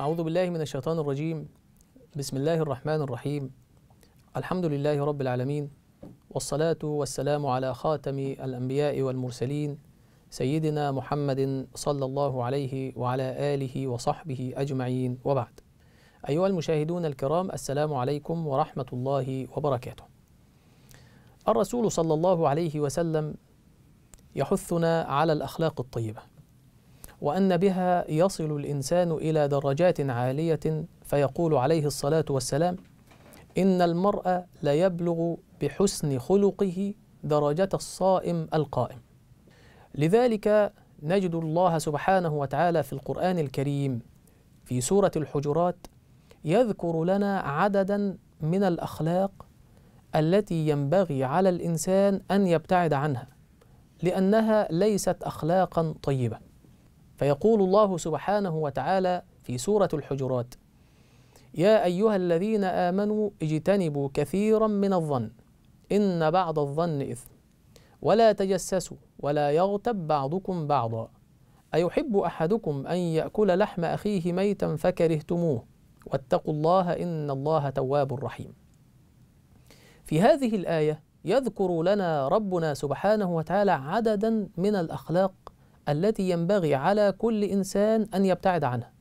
أعوذ بالله من الشيطان الرجيم بسم الله الرحمن الرحيم الحمد لله رب العالمين والصلاة والسلام على خاتم الأنبياء والمرسلين سيدنا محمد صلى الله عليه وعلى آله وصحبه أجمعين وبعد أيها المشاهدون الكرام السلام عليكم ورحمة الله وبركاته الرسول صلى الله عليه وسلم يحثنا على الأخلاق الطيبة وأن بها يصل الإنسان إلى درجات عالية فيقول عليه الصلاة والسلام إن المرء ليبلغ بحسن خلقه درجة الصائم القائم لذلك نجد الله سبحانه وتعالى في القرآن الكريم في سورة الحجرات يذكر لنا عددا من الأخلاق التي ينبغي على الإنسان أن يبتعد عنها لأنها ليست أخلاقا طيبة فيقول الله سبحانه وتعالى في سورة الحجرات يا أيها الذين آمنوا اجتنبوا كثيرا من الظن إن بعض الظن إثم ولا تجسسوا ولا يغتب بعضكم بعضا أيحب أحدكم أن يأكل لحم أخيه ميتا فكرهتموه واتقوا الله إن الله تواب رحيم في هذه الآية يذكر لنا ربنا سبحانه وتعالى عددا من الأخلاق التي ينبغي على كل انسان ان يبتعد عنها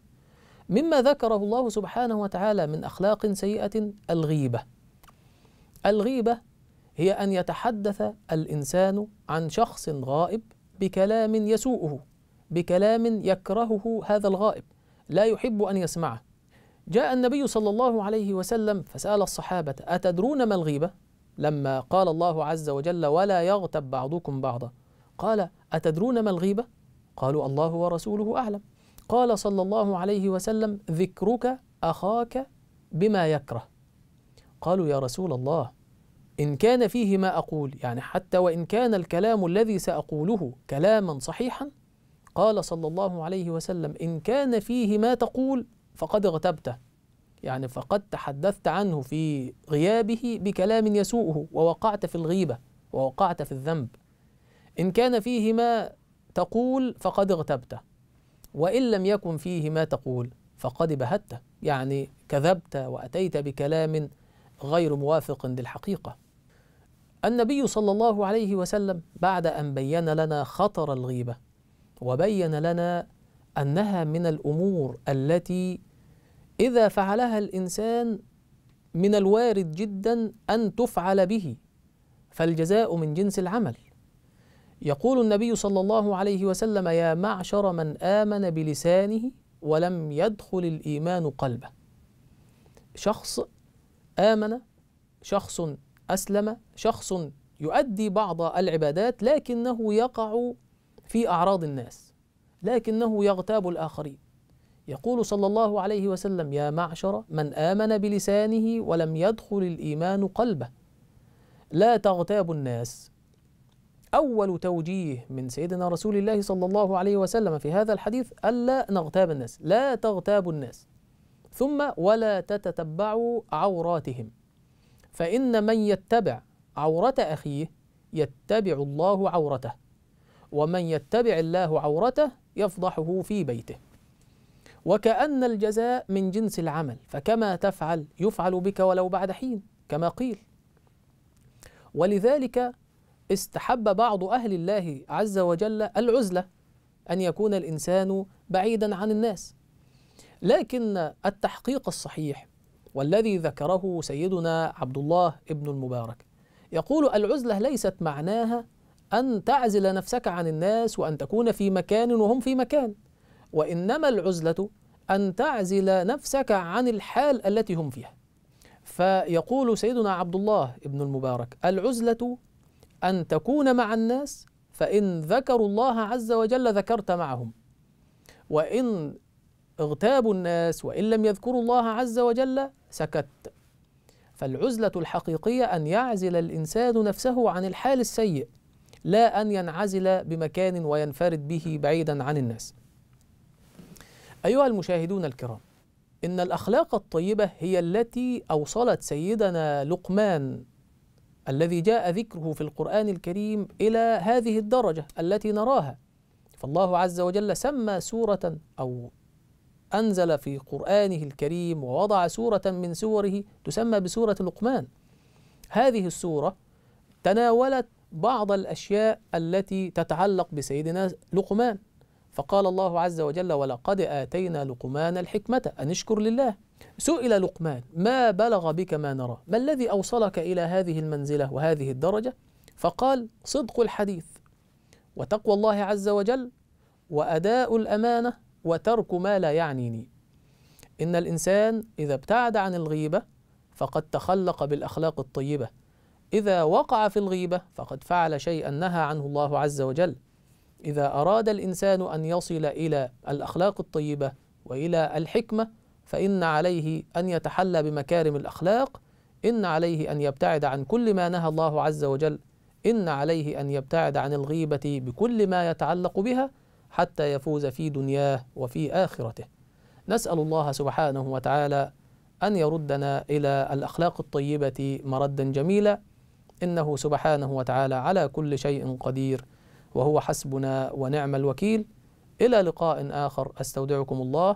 مما ذكره الله سبحانه وتعالى من اخلاق سيئه الغيبه الغيبه هي ان يتحدث الانسان عن شخص غائب بكلام يسوءه بكلام يكرهه هذا الغائب لا يحب ان يسمعه جاء النبي صلى الله عليه وسلم فسال الصحابه اتدرون ما الغيبه لما قال الله عز وجل ولا يغتب بعضكم بعضا قال أتدرون ما الغيبة؟ قالوا الله ورسوله أعلم قال صلى الله عليه وسلم ذكرك أخاك بما يكره قالوا يا رسول الله إن كان فيه ما أقول يعني حتى وإن كان الكلام الذي سأقوله كلاما صحيحا قال صلى الله عليه وسلم إن كان فيه ما تقول فقد اغتبته يعني فقد تحدثت عنه في غيابه بكلام يسوءه ووقعت في الغيبة ووقعت في الذنب إن كان فيهما تقول فقد اغتبته وإن لم يكن فيهما تقول فقد بهته يعني كذبت وأتيت بكلام غير موافق للحقيقة النبي صلى الله عليه وسلم بعد أن بين لنا خطر الغيبة وبين لنا أنها من الأمور التي إذا فعلها الإنسان من الوارد جدا أن تفعل به فالجزاء من جنس العمل يقول النبي صلى الله عليه وسلم يا معشر من آمن بلسانه ولم يدخل الإيمان قلبه شخص آمن شخص أسلم شخص يؤدي بعض العبادات لكنه يقع في أعراض الناس لكنه يغتاب الآخرين يقول صلى الله عليه وسلم يا معشر من آمن بلسانه ولم يدخل الإيمان قلبه لا تغتاب الناس أول توجيه من سيدنا رسول الله صلى الله عليه وسلم في هذا الحديث ألا نغتاب الناس لا تغتابوا الناس ثم ولا تتتبعوا عوراتهم فإن من يتبع عورة أخيه يتبع الله عورته ومن يتبع الله عورته يفضحه في بيته وكأن الجزاء من جنس العمل فكما تفعل يفعل بك ولو بعد حين كما قيل ولذلك استحب بعض أهل الله عز وجل العزلة أن يكون الإنسان بعيدا عن الناس لكن التحقيق الصحيح والذي ذكره سيدنا عبد الله ابن المبارك يقول العزلة ليست معناها أن تعزل نفسك عن الناس وأن تكون في مكان وهم في مكان وإنما العزلة أن تعزل نفسك عن الحال التي هم فيها فيقول سيدنا عبد الله ابن المبارك العزلة أن تكون مع الناس فإن ذكروا الله عز وجل ذكرت معهم وإن اغتابوا الناس وإن لم يذكروا الله عز وجل سكت فالعزلة الحقيقية أن يعزل الإنسان نفسه عن الحال السيء لا أن ينعزل بمكان وينفرد به بعيدا عن الناس أيها المشاهدون الكرام إن الأخلاق الطيبة هي التي أوصلت سيدنا لقمان الذي جاء ذكره في القرآن الكريم إلى هذه الدرجة التي نراها فالله عز وجل سمى سورة أو أنزل في قرآنه الكريم ووضع سورة من سوره تسمى بسورة لقمان هذه السورة تناولت بعض الأشياء التي تتعلق بسيدنا لقمان فقال الله عز وجل ولقد آتينا لقمان الحكمة أن اشكر لله سئل لقمان ما بلغ بك ما نرى ما الذي أوصلك إلى هذه المنزلة وهذه الدرجة فقال صدق الحديث وتقوى الله عز وجل وأداء الأمانة وترك ما لا يعنيني إن الإنسان إذا ابتعد عن الغيبة فقد تخلق بالأخلاق الطيبة إذا وقع في الغيبة فقد فعل شيئا نهى عنه الله عز وجل إذا أراد الإنسان أن يصل إلى الأخلاق الطيبة وإلى الحكمة فإن عليه أن يتحلى بمكارم الأخلاق إن عليه أن يبتعد عن كل ما نهى الله عز وجل إن عليه أن يبتعد عن الغيبة بكل ما يتعلق بها حتى يفوز في دنياه وفي آخرته نسأل الله سبحانه وتعالى أن يردنا إلى الأخلاق الطيبة مردا جميلا إنه سبحانه وتعالى على كل شيء قدير وهو حسبنا ونعم الوكيل إلى لقاء آخر أستودعكم الله